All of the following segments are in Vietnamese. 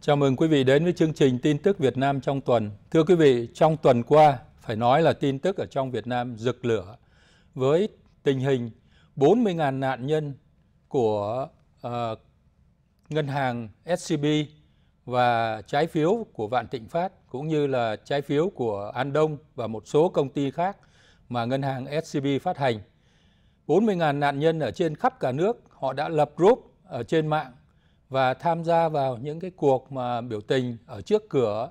Chào mừng quý vị đến với chương trình tin tức Việt Nam trong tuần. Thưa quý vị, trong tuần qua phải nói là tin tức ở trong Việt Nam rực lửa với tình hình 40.000 nạn nhân của uh, ngân hàng SCB và trái phiếu của Vạn Thịnh Phát cũng như là trái phiếu của An Đông và một số công ty khác mà ngân hàng SCB phát hành. 40.000 nạn nhân ở trên khắp cả nước, họ đã lập group ở trên mạng và tham gia vào những cái cuộc mà biểu tình ở trước cửa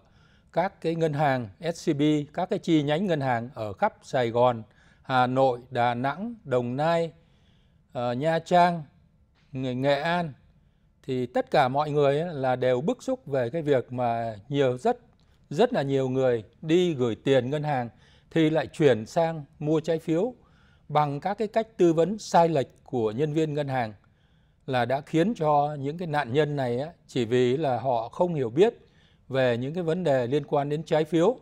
các cái ngân hàng SCB, các cái chi nhánh ngân hàng ở khắp Sài Gòn, Hà Nội, Đà Nẵng, Đồng Nai, ờ, Nha Trang, Nghệ An thì tất cả mọi người là đều bức xúc về cái việc mà nhiều rất rất là nhiều người đi gửi tiền ngân hàng thì lại chuyển sang mua trái phiếu bằng các cái cách tư vấn sai lệch của nhân viên ngân hàng là đã khiến cho những cái nạn nhân này chỉ vì là họ không hiểu biết về những cái vấn đề liên quan đến trái phiếu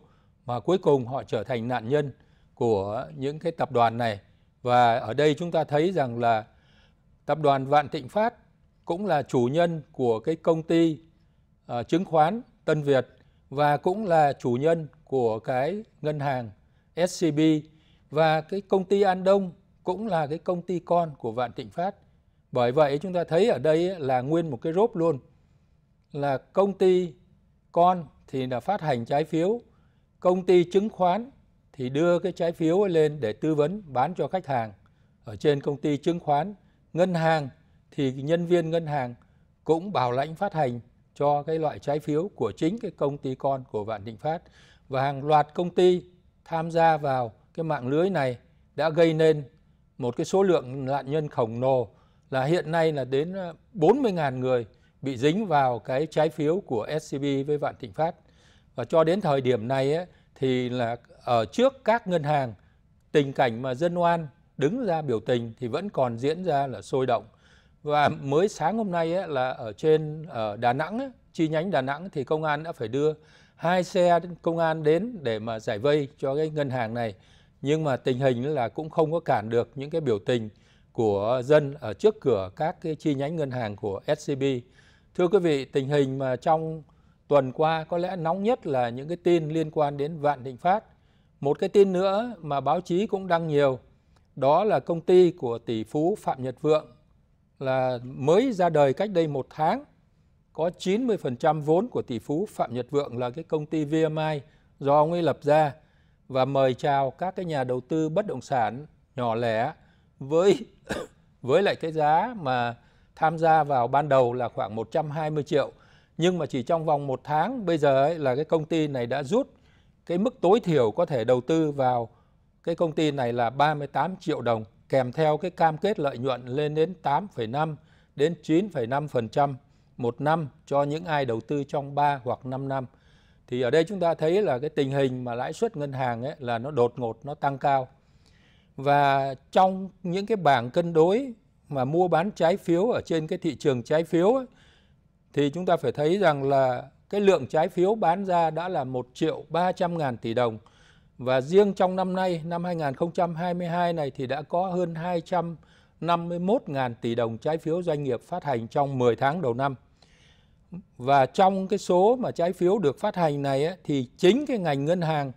mà cuối cùng họ trở thành nạn nhân của những cái tập đoàn này và ở đây chúng ta thấy rằng là tập đoàn Vạn Thịnh Phát cũng là chủ nhân của cái công ty uh, chứng khoán Tân Việt và cũng là chủ nhân của cái ngân hàng SCB và cái công ty An Đông cũng là cái công ty con của Vạn Thịnh Phát bởi vậy chúng ta thấy ở đây là nguyên một cái rốp luôn là công ty con thì là phát hành trái phiếu, công ty chứng khoán thì đưa cái trái phiếu lên để tư vấn bán cho khách hàng ở trên công ty chứng khoán, ngân hàng thì nhân viên ngân hàng cũng bảo lãnh phát hành cho cái loại trái phiếu của chính cái công ty con của Vạn Thịnh Phát và hàng loạt công ty tham gia vào cái mạng lưới này đã gây nên một cái số lượng nạn nhân khổng lồ là hiện nay là đến 40.000 ờ, người bị dính vào cái trái phiếu của SCB với Vạn Thịnh Phát. Và cho đến thời điểm này ấy, thì là ở trước các ngân hàng tình cảnh mà dân oan đứng ra biểu tình thì vẫn còn diễn ra là sôi động. Và mới sáng hôm nay ấy, là ở trên ở Đà Nẵng, ấy, chi nhánh Đà Nẵng thì công an đã phải đưa hai xe công an đến để mà giải vây cho cái ngân hàng này. Nhưng mà tình hình là cũng không có cản được những cái biểu tình của dân ở trước cửa các cái chi nhánh ngân hàng của SCB. Thưa quý vị, tình hình mà trong tuần qua có lẽ nóng nhất là những cái tin liên quan đến Vạn Thịnh Phát. Một cái tin nữa mà báo chí cũng đăng nhiều, đó là công ty của tỷ phú Phạm Nhật Vượng là mới ra đời cách đây một tháng, có 90% vốn của tỷ phú Phạm Nhật Vượng là cái công ty VMI do ông ấy lập ra và mời chào các cái nhà đầu tư bất động sản nhỏ lẻ với với lại cái giá mà tham gia vào ban đầu là khoảng 120 triệu nhưng mà chỉ trong vòng một tháng bây giờ ấy, là cái công ty này đã rút cái mức tối thiểu có thể đầu tư vào cái công ty này là 38 triệu đồng kèm theo cái cam kết lợi nhuận lên đến 8,5 đến 9,5% một năm cho những ai đầu tư trong 3 hoặc 5 năm. Thì ở đây chúng ta thấy là cái tình hình mà lãi suất ngân hàng ấy là nó đột ngột nó tăng cao. Và trong những cái bảng cân đối mà mua bán trái phiếu ở trên cái thị trường trái phiếu ấy, thì chúng ta phải thấy rằng là cái lượng trái phiếu bán ra đã là 1 triệu 300 ngàn tỷ đồng và riêng trong năm nay năm 2022 này thì đã có hơn 251 ngàn tỷ đồng trái phiếu doanh nghiệp phát hành trong 10 tháng đầu năm. Và trong cái số mà trái phiếu được phát hành này ấy, thì chính cái ngành ngân hàng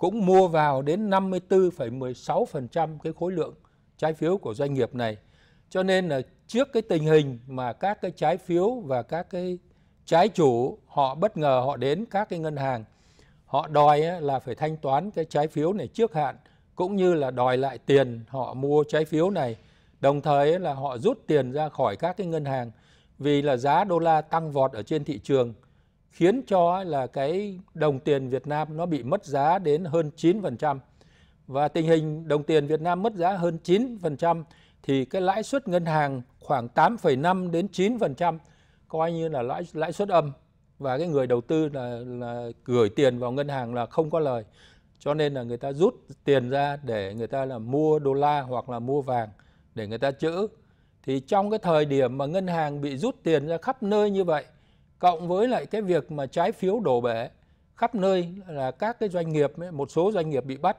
cũng mua vào đến 54,16% cái khối lượng trái phiếu của doanh nghiệp này. Cho nên là trước cái tình hình mà các cái trái phiếu và các cái trái chủ họ bất ngờ họ đến các cái ngân hàng họ đòi là phải thanh toán cái trái phiếu này trước hạn cũng như là đòi lại tiền họ mua trái phiếu này đồng thời là họ rút tiền ra khỏi các cái ngân hàng vì là giá đô la tăng vọt ở trên thị trường khiến cho là cái đồng tiền Việt Nam nó bị mất giá đến hơn 9% và tình hình đồng tiền Việt Nam mất giá hơn 9% thì cái lãi suất ngân hàng khoảng 8,5 đến 9% coi như là lãi lãi suất âm và cái người đầu tư là, là gửi tiền vào ngân hàng là không có lời cho nên là người ta rút tiền ra để người ta là mua đô la hoặc là mua vàng để người ta chữ thì trong cái thời điểm mà ngân hàng bị rút tiền ra khắp nơi như vậy cộng với lại cái việc mà trái phiếu đổ bể khắp nơi là các cái doanh nghiệp một số doanh nghiệp bị bắt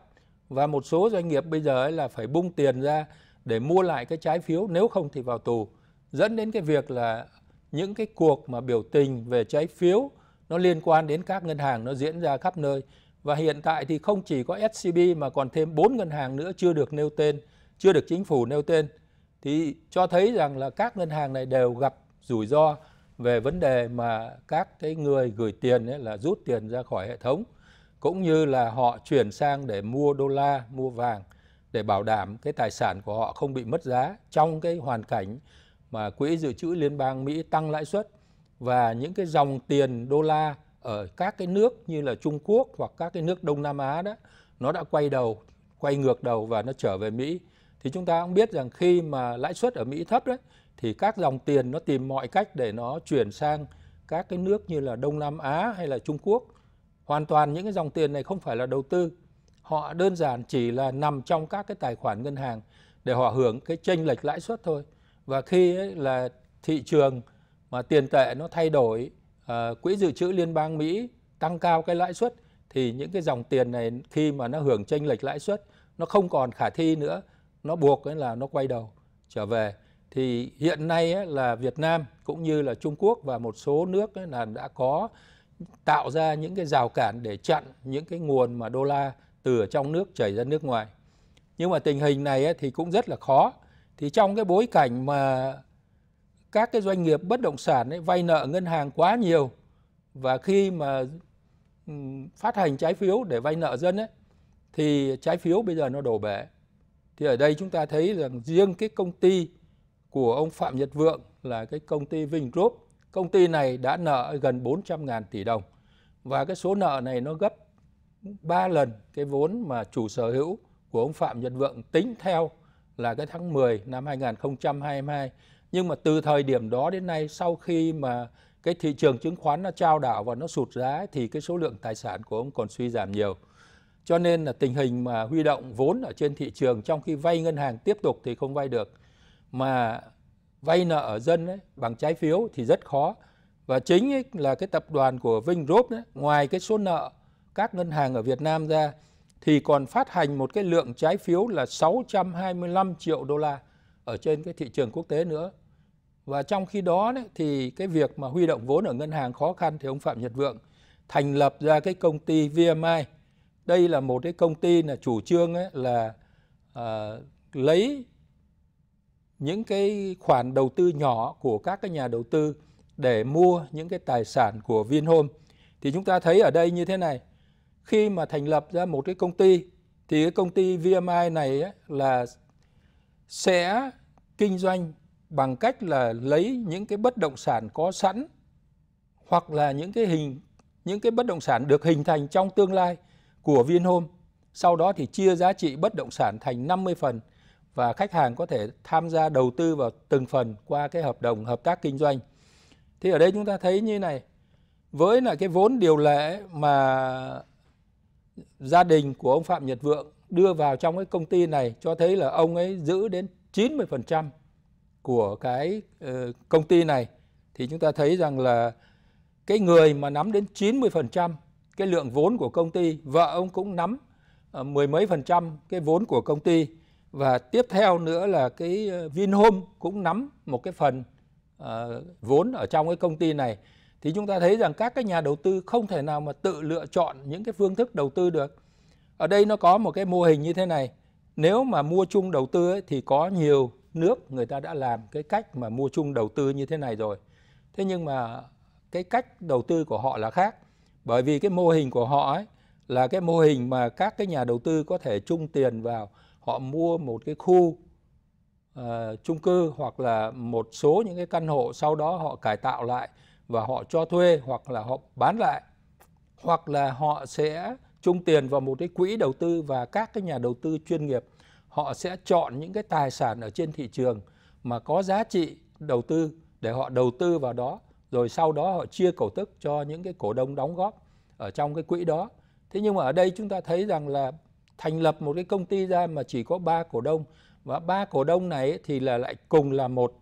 và một số doanh nghiệp bây giờ là phải bung tiền ra để mua lại cái trái phiếu nếu không thì vào tù dẫn đến cái việc là những cái cuộc mà biểu tình về trái phiếu nó liên quan đến các ngân hàng nó diễn ra khắp nơi và hiện tại thì không chỉ có SCB mà còn thêm 4 ngân hàng nữa chưa được nêu tên, chưa được chính phủ nêu tên thì cho thấy rằng là các ngân hàng này đều gặp rủi ro về vấn đề mà các cái người gửi tiền ấy là rút tiền ra khỏi hệ thống cũng như là họ chuyển sang để mua đô la, mua vàng để bảo đảm cái tài sản của họ không bị mất giá trong cái hoàn cảnh mà quỹ dự trữ liên bang Mỹ tăng lãi suất và những cái dòng tiền đô la ở các cái nước như là Trung Quốc hoặc các cái nước Đông Nam Á đó nó đã quay đầu, quay ngược đầu và nó trở về Mỹ thì chúng ta cũng biết rằng khi mà lãi suất ở Mỹ thấp đấy thì các dòng tiền nó tìm mọi cách để nó chuyển sang các cái nước như là Đông Nam Á hay là Trung Quốc. Hoàn toàn những cái dòng tiền này không phải là đầu tư. Họ đơn giản chỉ là nằm trong các cái tài khoản ngân hàng để họ hưởng cái chênh lệch lãi suất thôi. Và khi ấy là thị trường mà tiền tệ nó thay đổi, uh, quỹ dự trữ liên bang Mỹ tăng cao cái lãi suất thì những cái dòng tiền này khi mà nó hưởng chênh lệch lãi suất nó không còn khả thi nữa nó buộc ấy là nó quay đầu trở về thì hiện nay ấy là Việt Nam cũng như là Trung Quốc và một số nước ấy là đã có tạo ra những cái rào cản để chặn những cái nguồn mà đô la từ ở trong nước chảy ra nước ngoài nhưng mà tình hình này ấy thì cũng rất là khó thì trong cái bối cảnh mà các cái doanh nghiệp bất động sản ấy vay nợ ngân hàng quá nhiều và khi mà ừ, phát hành trái phiếu để vay nợ dân ấy thì trái phiếu bây giờ nó đổ bể thì ở đây chúng ta thấy rằng riêng cái công ty của ông Phạm Nhật Vượng là cái công ty Vinh Group công ty này đã nợ gần 400.000 tỷ đồng và cái số nợ này nó gấp 3 lần cái vốn mà chủ sở hữu của ông Phạm Nhật Vượng tính theo là cái tháng 10 năm 2022 nhưng mà từ thời điểm đó đến nay sau khi mà cái thị trường chứng khoán nó trao đảo và nó sụt giá thì cái số lượng tài sản của ông còn suy giảm nhiều. Cho nên là tình hình mà huy động vốn ở trên thị trường trong khi vay ngân hàng tiếp tục thì không vay được. Mà vay nợ ở dân ấy, bằng trái phiếu thì rất khó. Và chính ấy, là cái tập đoàn của Vingroup Group ấy, ngoài cái số nợ các ngân hàng ở Việt Nam ra thì còn phát hành một cái lượng trái phiếu là 625 triệu đô la ở trên cái thị trường quốc tế nữa. Và trong khi đó đấy, thì cái việc mà huy động vốn ở ngân hàng khó khăn thì ông Phạm Nhật Vượng thành lập ra cái công ty VMI đây là một cái công ty là chủ trương ấy, là à, lấy những cái khoản đầu tư nhỏ của các cái nhà đầu tư để mua những cái tài sản của Vinhome thì chúng ta thấy ở đây như thế này khi mà thành lập ra một cái công ty thì cái công ty VMI này ấy, là sẽ kinh doanh bằng cách là lấy những cái bất động sản có sẵn hoặc là những cái hình những cái bất động sản được hình thành trong tương lai của Vinhome. Sau đó thì chia giá trị bất động sản thành 50 phần và khách hàng có thể tham gia đầu tư vào từng phần qua cái hợp đồng hợp tác kinh doanh. Thì ở đây chúng ta thấy như này, với là cái vốn điều lệ mà gia đình của ông Phạm Nhật Vượng đưa vào trong cái công ty này cho thấy là ông ấy giữ đến 90% của cái ờ, công ty này thì chúng ta thấy rằng là cái người mà nắm đến 90% cái lượng vốn của công ty, vợ ông cũng nắm ờ, mười mấy phần trăm cái vốn của công ty và tiếp theo nữa là cái ờ, Vinhome cũng nắm một cái phần uh, vốn ở trong cái công ty này thì chúng ta thấy rằng các cái nhà đầu tư không thể nào mà tự lựa chọn những cái phương thức đầu tư được. Ở đây nó có một cái mô hình như thế này. Nếu mà mua chung đầu tư ấy, thì có nhiều nước người ta đã làm cái cách mà mua chung đầu tư như thế này rồi. Thế nhưng mà cái cách đầu tư của họ là khác bởi vì cái mô hình của họ ấy là cái mô hình mà các cái nhà đầu tư có thể chung tiền vào họ mua một cái khu uh, chung cư hoặc là một số những cái căn hộ sau đó họ cải tạo lại và họ cho thuê hoặc là họ bán lại hoặc là họ sẽ chung tiền vào một cái quỹ đầu tư và các cái nhà đầu tư chuyên nghiệp họ sẽ chọn những cái tài sản ở trên thị trường mà có giá trị đầu tư để họ đầu tư vào đó rồi sau đó họ chia cổ tức cho những cái cổ đông đóng góp ở trong cái quỹ đó thế nhưng mà ở đây chúng ta thấy rằng là thành lập một cái công ty ra mà chỉ có ba cổ đông và ba cổ đông này thì là lại cùng là một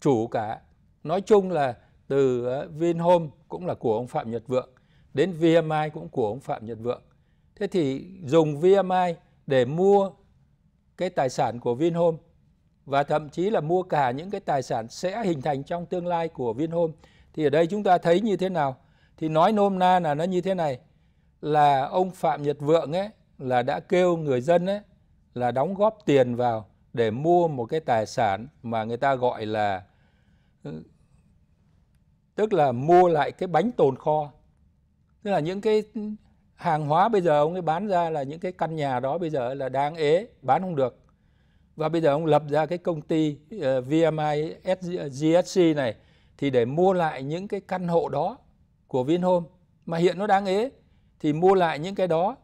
chủ cả nói chung là từ ờ, Vinhome cũng là của ông Phạm Nhật Vượng đến VMI cũng của ông Phạm Nhật Vượng thế thì dùng VMI để mua cái tài sản của Vinhome và thậm chí là mua cả những cái tài sản sẽ hình thành trong tương lai của Vinhome thì ở đây chúng ta thấy như thế nào? Thì nói nôm na là nó như thế này là ông Phạm Nhật Vượng ấy là đã kêu người dân ấy là đóng góp tiền vào để mua một cái tài sản mà người ta gọi là ừ, tức là mua lại cái bánh tồn kho. Tức là những cái hàng hóa bây giờ ông ấy bán ra là những cái căn nhà đó bây giờ là đang ế, bán không được. Và bây giờ ông lập ra cái công ty uh, ờ, VMI GSC này thì để mua lại những cái căn hộ đó của Vinhome mà hiện nó đang ế thì mua lại những cái đó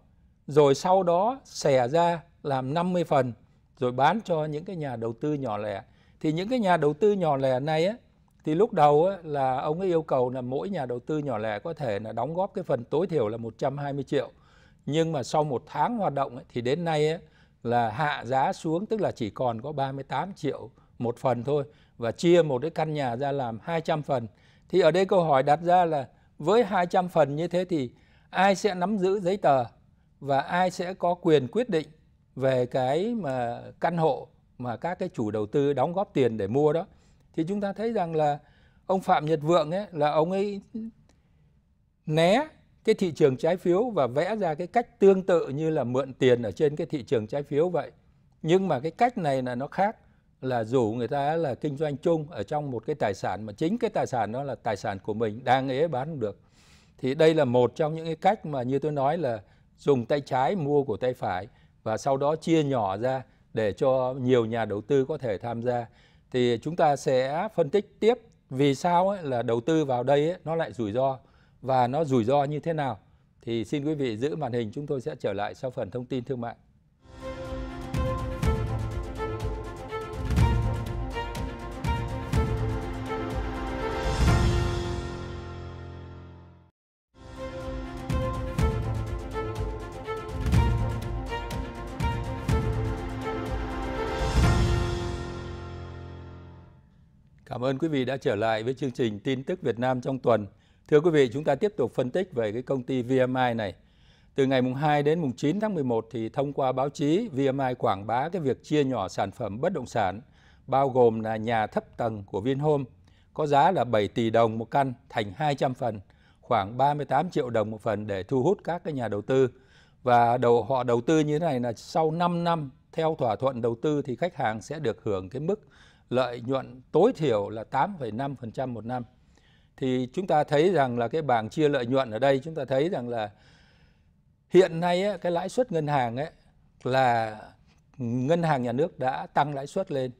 rồi sau đó xẻ ra làm 50 phần rồi bán cho những cái nhà đầu tư nhỏ lẻ. Thì những cái nhà đầu tư nhỏ lẻ này á thì lúc đầu á, là ông ấy yêu cầu là mỗi nhà đầu tư nhỏ lẻ có thể là đóng góp cái phần tối thiểu là 120 triệu. Nhưng mà sau một tháng hoạt động ấy, thì đến nay ấy, là hạ giá xuống tức là chỉ còn có 38 triệu một phần thôi và chia một cái căn nhà ra làm 200 phần. Thì ở đây câu hỏi đặt ra là với 200 phần như thế thì ai sẽ nắm giữ giấy tờ và ai sẽ có quyền quyết định về cái mà căn hộ mà các cái chủ đầu tư đóng góp tiền để mua đó. Thì chúng ta thấy rằng là ông Phạm Nhật Vượng ấy là ông ấy né cái thị trường trái phiếu và vẽ ra cái cách tương tự như là mượn tiền ở trên cái thị trường trái phiếu vậy. Nhưng mà cái cách này là nó khác là rủ người ta là kinh doanh chung ở trong một cái tài sản mà chính cái tài sản đó là tài sản của mình đang ế bán được thì đây là một trong những cái cách mà như tôi nói là dùng tay trái mua của tay phải và sau đó chia nhỏ ra để cho nhiều nhà đầu tư có thể tham gia thì chúng ta sẽ phân tích tiếp vì sao ấy, là đầu tư vào đây ấy, nó lại rủi ro và nó rủi ro như thế nào thì xin quý vị giữ màn hình chúng tôi sẽ trở lại sau phần thông tin thương mại Cảm ơn quý vị đã trở lại với chương trình tin tức Việt Nam trong tuần. Thưa quý vị, chúng ta tiếp tục phân tích về cái công ty VMI này. Từ ngày mùng 2 đến mùng 9 tháng 11 thì thông qua báo chí, VMI quảng bá cái việc chia nhỏ sản phẩm bất động sản bao gồm là nhà thấp tầng của Vinhome có giá là 7 tỷ đồng một căn thành 200 phần, khoảng 38 triệu đồng một phần để thu hút các cái nhà đầu tư. Và đầu họ đầu tư như thế này là sau 5 năm theo thỏa thuận đầu tư thì khách hàng sẽ được hưởng cái mức lợi nhuận tối thiểu là 8,5% một năm. Thì chúng ta thấy rằng là cái bảng chia lợi nhuận ở đây chúng ta thấy rằng là hiện nay ấy, cái lãi suất ngân hàng ấy là ngân hàng nhà nước đã tăng lãi suất lên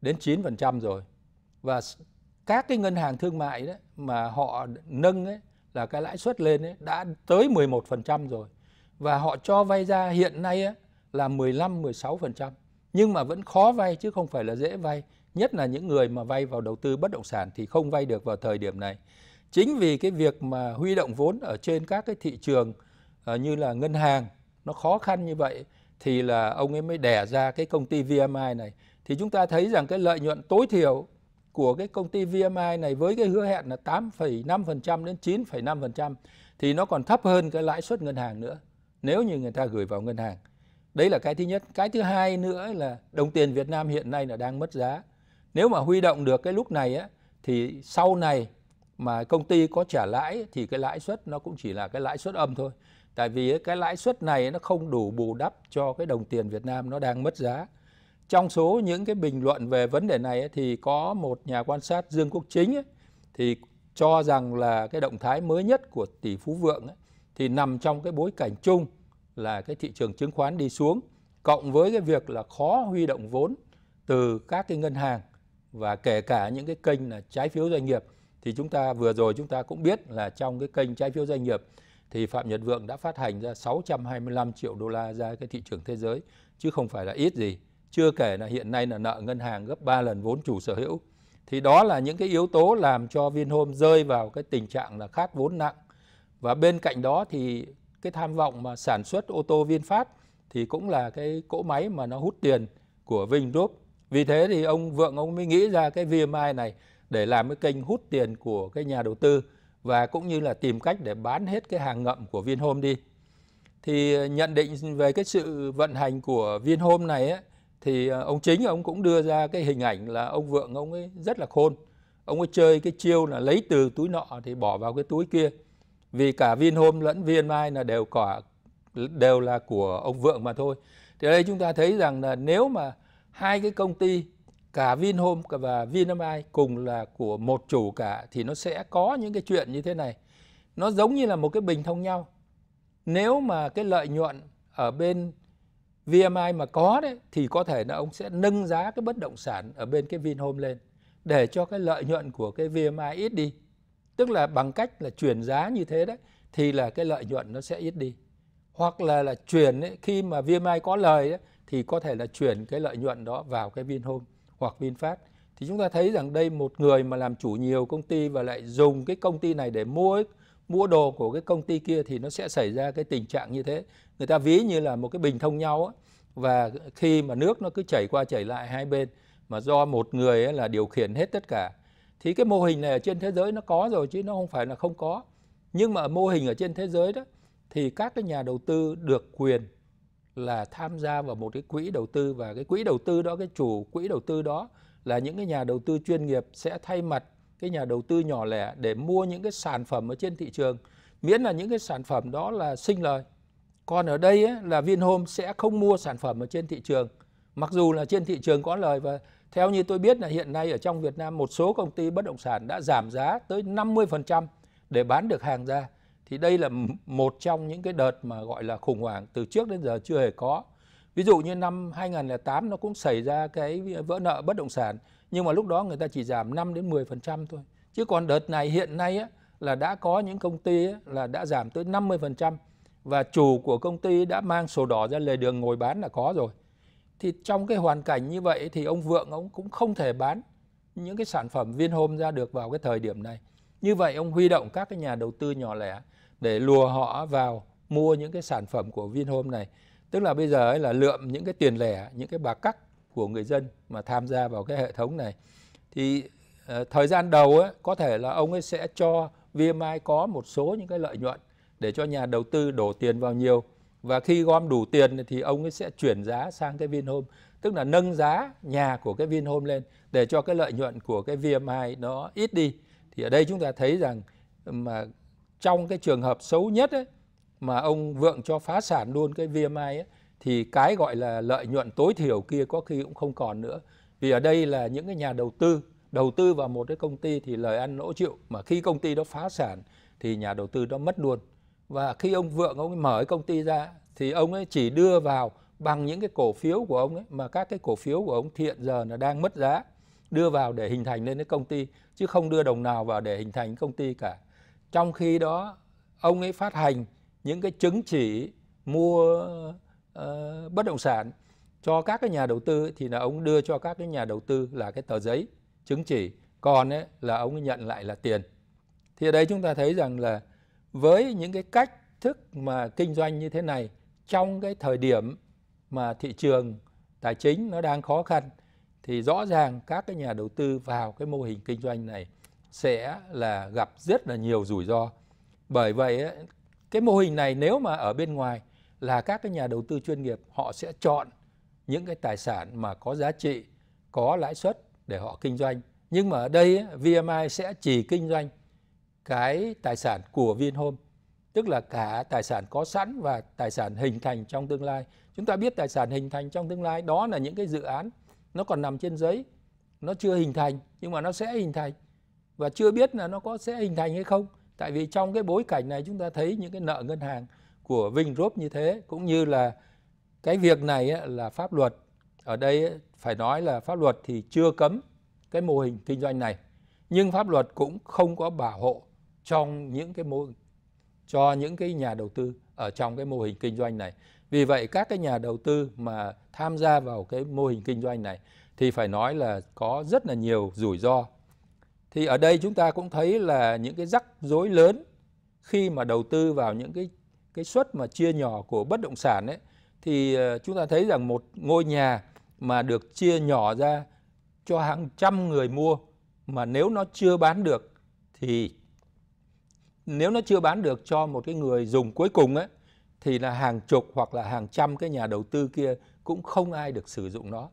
đến 9% rồi. Và các cái ngân hàng thương mại đấy mà họ nâng ấy là cái lãi suất lên ấy đã tới 11% rồi. Và họ cho vay ra hiện nay ấy là 15 16% nhưng mà vẫn khó vay chứ không phải là dễ vay nhất là những người mà vay vào đầu tư bất động sản thì không vay được vào thời điểm này chính vì cái việc mà huy động vốn ở trên các cái thị trường à, như là ngân hàng nó khó khăn như vậy thì là ông ấy mới đẻ ra cái công ty VMI này thì chúng ta thấy rằng cái lợi nhuận tối thiểu của cái công ty VMI này với cái hứa hẹn là 8,5% đến 9,5% thì nó còn thấp hơn cái lãi suất ngân hàng nữa nếu như người ta gửi vào ngân hàng Đấy là cái thứ nhất. Cái thứ hai nữa là đồng tiền Việt Nam hiện nay là đang mất giá. Nếu mà huy động được cái lúc này á, thì sau này mà công ty có trả lãi thì cái lãi suất nó cũng chỉ là cái lãi suất âm thôi. Tại vì cái lãi suất này nó không đủ bù đắp cho cái đồng tiền Việt Nam nó đang mất giá. Trong số những cái bình luận về vấn đề này thì có một nhà quan sát Dương Quốc Chính thì cho rằng là cái động thái mới nhất của tỷ phú Vượng thì nằm trong cái bối cảnh chung là cái thị trường chứng khoán đi xuống cộng với cái việc là khó huy động vốn từ các cái ngân hàng và kể cả những cái kênh là trái phiếu doanh nghiệp thì chúng ta vừa rồi chúng ta cũng biết là trong cái kênh trái phiếu doanh nghiệp thì Phạm Nhật Vượng đã phát hành ra 625 triệu đô la ra cái thị trường thế giới chứ không phải là ít gì. Chưa kể là hiện nay là nợ ngân hàng gấp 3 lần vốn chủ sở hữu. Thì đó là những cái yếu tố làm cho Vinhome rơi vào cái tình trạng là khát vốn nặng. Và bên cạnh đó thì cái tham vọng mà sản xuất ô tô VinFast thì cũng là cái cỗ máy mà nó hút tiền của VinGroup. Vì thế thì ông Vượng ông mới nghĩ ra cái VMI này để làm cái kênh hút tiền của cái nhà đầu tư và cũng như là tìm cách để bán hết cái hàng ngậm của Vinhome đi. Thì ờ, nhận định về cái sự vận hành của Vinhome này ấy, thì ờ, ông chính ông cũng đưa ra cái hình ảnh là ông Vượng ông ấy rất là khôn. Ông ấy chơi cái chiêu là lấy từ túi nọ thì bỏ vào cái túi kia vì cả Vinhome lẫn VNMI là đều cỏ đều là của ông Vượng mà thôi. Thì đây chúng ta thấy rằng là nếu mà hai cái công ty cả Vinhome và Vinamai cùng là của một chủ cả thì nó sẽ có những cái chuyện như thế này. Nó giống như là một cái bình thông nhau. Nếu mà cái lợi nhuận ở bên VMI mà có đấy thì có thể là ông sẽ nâng giá cái bất động sản ở bên cái Vinhome lên để cho cái lợi nhuận của cái VMI ít đi tức là bằng cách là chuyển giá như thế đấy thì là cái lợi nhuận nó sẽ ít đi hoặc là là chuyển ấy, khi mà VMI có lời ấy, thì có thể là chuyển cái lợi nhuận đó vào cái Vinhome hoặc VinFast thì chúng ta thấy rằng đây một người mà làm chủ nhiều công ty và lại dùng cái công ty này để mua ấy, mua đồ của cái công ty kia thì nó sẽ xảy ra cái tình trạng như thế người ta ví như là một cái bình thông nhau ấy, và khi mà nước nó cứ chảy qua chảy lại hai bên mà do một người ấy là điều khiển hết tất cả thì cái mô hình này ở trên thế giới nó có rồi chứ nó không phải là không có nhưng mà ở mô hình ở trên thế giới đó thì các cái nhà đầu tư được quyền là tham gia vào một cái quỹ đầu tư và cái quỹ đầu tư đó cái chủ quỹ đầu tư đó là những cái nhà đầu tư chuyên nghiệp sẽ thay mặt cái nhà đầu tư nhỏ lẻ để mua những cái sản phẩm ở trên thị trường miễn là những cái sản phẩm đó là sinh lời còn ở đây ấy, là Vinhome sẽ không mua sản phẩm ở trên thị trường mặc dù là trên thị trường có lời và theo như tôi biết là hiện nay ở trong Việt Nam một số công ty bất động sản đã giảm giá tới 50% để bán được hàng ra. Thì đây là một trong những cái đợt mà gọi là khủng hoảng từ trước đến giờ chưa hề có. Ví dụ như năm 2008 nó cũng xảy ra cái vỡ nợ bất động sản nhưng mà lúc đó người ta chỉ giảm 5 đến 10% thôi. Chứ còn đợt này hiện nay á, là đã có những công ty á, là đã giảm tới 50% và chủ của công ty đã mang sổ đỏ ra lề đường ngồi bán là có rồi thì trong cái hoàn cảnh như vậy thì ông Vượng ông cũng không thể bán những cái sản phẩm viên Vinhome ra được vào cái thời điểm này. Như vậy ông huy động các cái nhà đầu tư nhỏ lẻ để lùa họ vào mua những cái sản phẩm của viên Vinhome này. Tức là bây giờ ấy là lượm những cái tiền lẻ, những cái bà cắt của người dân mà tham gia vào cái hệ thống này. Thì uh, thời gian đầu ấy, có thể là ông ấy sẽ cho VMI có một số những cái lợi nhuận để cho nhà đầu tư đổ tiền vào nhiều và khi gom đủ tiền thì ông ấy sẽ chuyển giá sang cái Vinhome tức là nâng giá nhà của cái Vinhome lên để cho cái lợi nhuận của cái VMI nó ít đi thì ở đây chúng ta thấy rằng mà trong cái trường hợp xấu nhất ấy, mà ông vượng cho phá sản luôn cái VMI ấy, thì cái gọi là lợi nhuận tối thiểu kia có khi cũng không còn nữa vì ở đây là những cái nhà đầu tư đầu tư vào một cái công ty thì lời ăn lỗ chịu mà khi công ty đó phá sản thì nhà đầu tư đó mất luôn và khi ông vượng ông ấy mở cái công ty ra thì ông ấy chỉ đưa vào bằng những cái cổ phiếu của ông ấy mà các cái cổ phiếu của ông thiện giờ là đang mất giá đưa vào để hình thành lên cái công ty chứ không đưa đồng nào vào để hình thành công ty cả trong khi đó ông ấy phát hành những cái chứng chỉ mua uh, bất động sản cho các cái nhà đầu tư thì là ông đưa cho các cái nhà đầu tư là cái tờ giấy chứng chỉ còn ấy là ông ấy nhận lại là tiền thì ở đây chúng ta thấy rằng là với những cái cách thức mà kinh doanh như thế này trong cái thời điểm mà thị trường tài chính nó đang khó khăn thì rõ ràng các cái nhà đầu tư vào cái mô hình kinh doanh này sẽ là gặp rất là nhiều rủi ro. Bởi vậy cái mô hình này nếu mà ở bên ngoài là các cái nhà đầu tư chuyên nghiệp họ sẽ chọn những cái tài sản mà có giá trị, có lãi suất để họ kinh doanh. Nhưng mà ở đây VMI sẽ chỉ kinh doanh cái tài sản của Vinhome tức là cả tài sản có sẵn và tài sản hình thành trong tương lai. Chúng ta biết tài sản hình thành trong tương lai đó là những cái dự án nó còn nằm trên giấy, nó chưa hình thành nhưng mà nó sẽ hình thành và chưa biết là nó có sẽ hình thành hay không. Tại vì trong cái bối cảnh này chúng ta thấy những cái nợ ngân hàng của Vingroup như thế cũng như là cái việc này là pháp luật ở đây phải nói là pháp luật thì chưa cấm cái mô hình kinh doanh này nhưng pháp luật cũng không có bảo hộ trong những cái mô cho những cái nhà đầu tư ở trong cái mô hình kinh doanh này. Vì vậy các cái nhà đầu tư mà tham gia vào cái mô hình kinh doanh này thì phải nói là có rất là nhiều rủi ro. Thì ở đây chúng ta cũng thấy là những cái rắc rối lớn khi mà đầu tư vào những cái cái suất mà chia nhỏ của bất động sản ấy thì ờ, chúng ta thấy rằng một ngôi nhà mà được chia nhỏ ra cho hàng trăm người mua mà nếu nó chưa bán được thì nếu nó chưa bán được cho một cái người dùng cuối cùng ấy thì là hàng chục hoặc là hàng trăm cái nhà đầu tư kia cũng không ai được sử dụng nó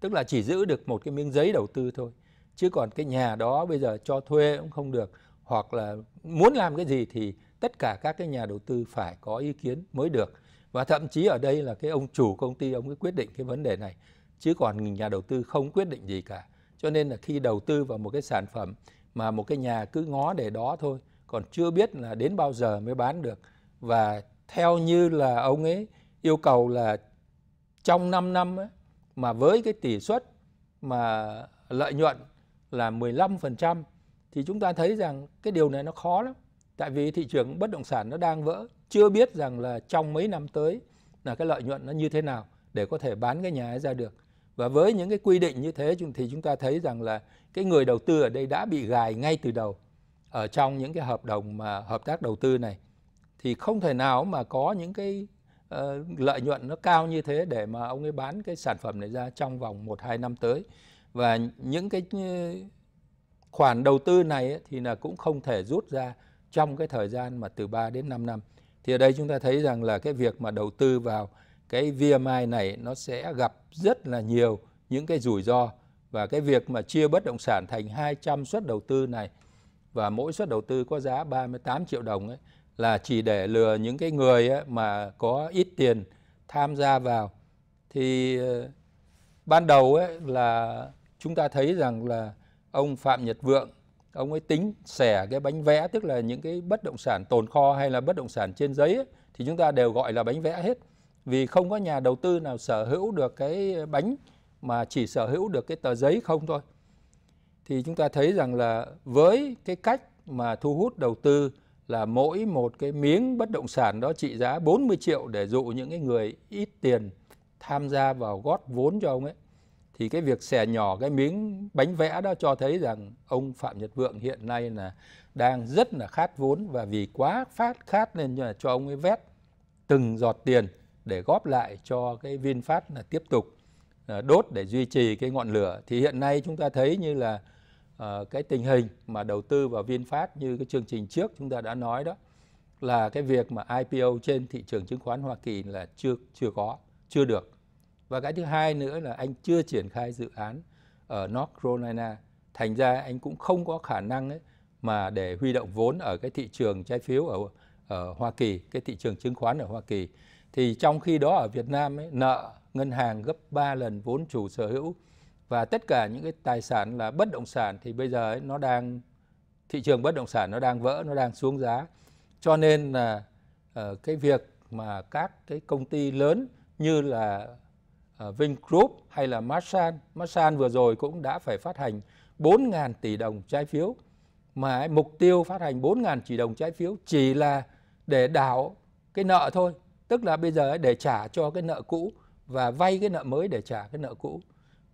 tức là chỉ giữ được một cái miếng giấy đầu tư thôi chứ còn cái nhà đó bây giờ cho thuê cũng không được hoặc là muốn làm cái gì thì tất cả các cái nhà đầu tư phải có ý kiến mới được và thậm chí ở đây là cái ông chủ công ty ông ấy quyết định cái vấn đề này chứ còn nhà đầu tư không quyết định gì cả cho nên là khi đầu tư vào một cái sản phẩm mà một cái nhà cứ ngó để đó thôi còn chưa biết là đến bao giờ mới bán được và theo như là ông ấy yêu cầu là trong 5 năm ấy, mà với cái tỷ suất mà lợi nhuận là 15% thì chúng ta thấy rằng cái điều này nó khó lắm. Tại vì thị trường bất động sản nó đang vỡ, chưa biết rằng là trong mấy năm tới là cái lợi nhuận nó như thế nào để có thể bán cái nhà ấy ra được. Và với những cái quy định như thế thì chúng ta thấy rằng là cái người đầu tư ở đây đã bị gài ngay từ đầu ở trong những cái hợp đồng mà hợp tác đầu tư này thì không thể nào mà có những cái uh, lợi nhuận nó cao như thế để mà ông ấy bán cái sản phẩm này ra trong vòng 1 2 năm tới. Và những cái ờ, khoản đầu tư này ấy, thì là cũng không thể rút ra trong cái thời gian mà từ 3 đến 5 năm. Thì ở đây chúng ta thấy rằng là cái việc mà đầu tư vào cái VMI này nó sẽ gặp rất là nhiều những cái rủi ro và cái việc mà chia bất động sản thành 200 suất đầu tư này và mỗi suất đầu tư có giá 38 triệu đồng ấy, là chỉ để lừa những cái người ấy mà có ít tiền tham gia vào thì ờ, ban đầu ấy là chúng ta thấy rằng là ông Phạm Nhật Vượng ông ấy tính xẻ cái bánh vẽ tức là những cái bất động sản tồn kho hay là bất động sản trên giấy ấy, thì chúng ta đều gọi là bánh vẽ hết vì không có nhà đầu tư nào sở hữu được cái bánh mà chỉ sở hữu được cái tờ giấy không thôi thì chúng ta thấy rằng là với cái cách mà thu hút đầu tư là mỗi một cái miếng bất động sản đó trị giá 40 triệu để dụ những cái người ít tiền tham gia vào góp vốn cho ông ấy thì cái việc xẻ nhỏ cái miếng bánh vẽ đó cho thấy rằng ông Phạm Nhật Vượng hiện nay là đang rất là khát vốn và vì quá phát khát nên cho ông ấy vét từng giọt tiền để góp lại cho cái VinFast là tiếp tục À, đốt để duy trì cái ngọn lửa thì hiện nay chúng ta thấy như là à, cái tình hình mà đầu tư vào VinFast như cái chương trình trước chúng ta đã nói đó là cái việc mà IPO trên thị trường chứng khoán Hoa Kỳ là chưa chưa có, chưa được. Và cái thứ hai nữa là anh chưa triển khai dự án ở North Carolina. Thành ra anh cũng không có khả năng ấy mà để huy động vốn ở cái thị trường trái phiếu ở ở Hoa Kỳ, cái thị trường chứng khoán ở Hoa Kỳ. Thì trong khi đó ở Việt Nam ấy, nợ ngân hàng gấp 3 lần vốn chủ sở hữu và tất cả những cái tài sản là bất động sản thì bây giờ ấy, nó đang thị trường bất động sản nó đang vỡ nó đang xuống giá cho nên là uh, cái việc mà các cái công ty lớn như là uh, Vingroup hay là Masan Masan vừa rồi cũng đã phải phát hành 4.000 tỷ đồng trái phiếu mà ấy, mục tiêu phát hành 4.000 tỷ đồng trái phiếu chỉ là để đảo cái nợ thôi tức là bây giờ ấy, để trả cho cái nợ cũ và vay cái nợ mới để trả cái nợ cũ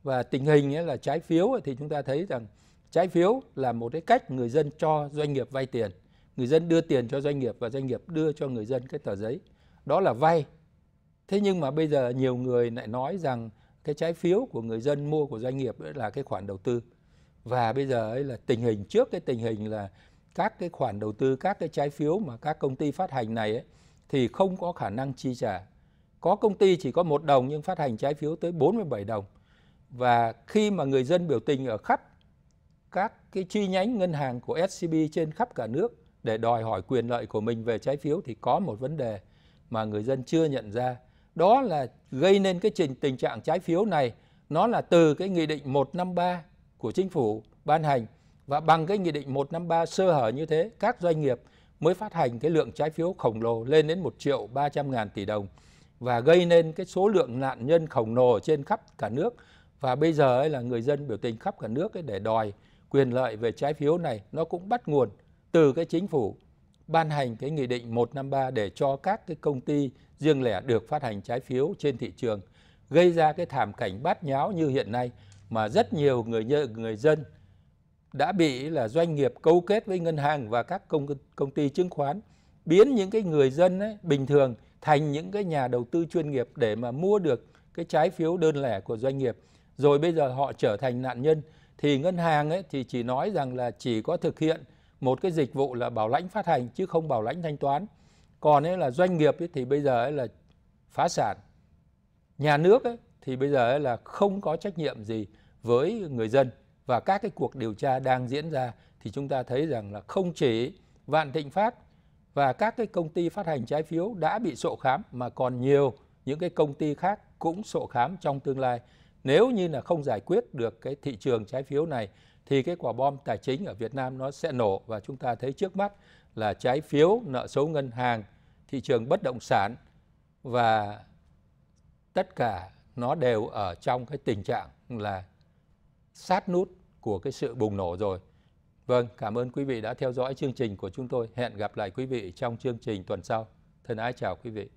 và tình hình là trái phiếu thì chúng ta thấy rằng trái phiếu là một cái cách người dân cho doanh nghiệp vay tiền người dân đưa tiền cho doanh nghiệp và doanh nghiệp đưa cho người dân cái tờ giấy đó là vay thế nhưng mà bây giờ nhiều người lại nói rằng cái trái phiếu của người dân mua của doanh nghiệp là cái khoản đầu tư và bây giờ ấy là tình hình trước cái tình hình là các cái khoản đầu tư các cái trái phiếu mà các công ty phát hành này ấy, thì không có khả năng chi trả có công ty chỉ có một đồng nhưng phát hành trái phiếu tới 47 đồng. Và khi mà người dân biểu tình ở khắp các cái chi nhánh ngân hàng của SCB trên khắp cả nước để đòi hỏi quyền lợi của mình về trái phiếu thì có một vấn đề mà người dân chưa nhận ra. Đó là gây nên cái trình tình trạng trái phiếu này nó là từ cái nghị định 153 của chính phủ ban hành và bằng cái nghị định 153 sơ hở như thế các doanh nghiệp mới phát hành cái lượng trái phiếu khổng lồ lên đến 1 triệu 300 ngàn tỷ đồng và gây nên cái số lượng nạn nhân khổng lồ trên khắp cả nước và bây giờ ấy là người dân biểu tình khắp cả nước ấy để đòi quyền lợi về trái phiếu này nó cũng bắt nguồn từ cái chính phủ ban hành cái nghị định 153 để cho các cái công ty riêng lẻ được phát hành trái phiếu trên thị trường gây ra cái thảm cảnh bát nháo như hiện nay mà rất nhiều người người dân đã bị là doanh nghiệp câu kết với ngân hàng và các công công ty chứng khoán biến những cái người dân ấy, bình thường thành những cái nhà đầu tư chuyên nghiệp để mà mua được cái trái phiếu đơn lẻ của doanh nghiệp rồi bây giờ họ trở thành nạn nhân thì ngân hàng ấy thì chỉ nói rằng là chỉ có thực hiện một cái dịch vụ là bảo lãnh phát hành chứ không bảo lãnh thanh toán còn ấy là doanh nghiệp ấy thì bây giờ ấy là phá sản nhà nước ấy thì bây giờ ấy là không có trách nhiệm gì với người dân và các cái cuộc điều tra đang diễn ra thì chúng ta thấy rằng là không chỉ Vạn Thịnh Phát và các cái công ty phát hành trái phiếu đã bị sổ khám mà còn nhiều những cái công ty khác cũng sổ khám trong tương lai. Nếu như là không giải quyết được cái thị trường trái phiếu này thì cái quả bom tài chính ở Việt Nam nó sẽ nổ và chúng ta thấy trước mắt là trái phiếu, nợ xấu ngân hàng, thị trường bất động sản và tất cả nó đều ở trong cái tình trạng là sát nút của cái sự bùng nổ rồi Vâng, cảm ơn quý vị đã theo dõi chương trình của chúng tôi. Hẹn gặp lại quý vị trong chương trình tuần sau. Thân ái chào quý vị.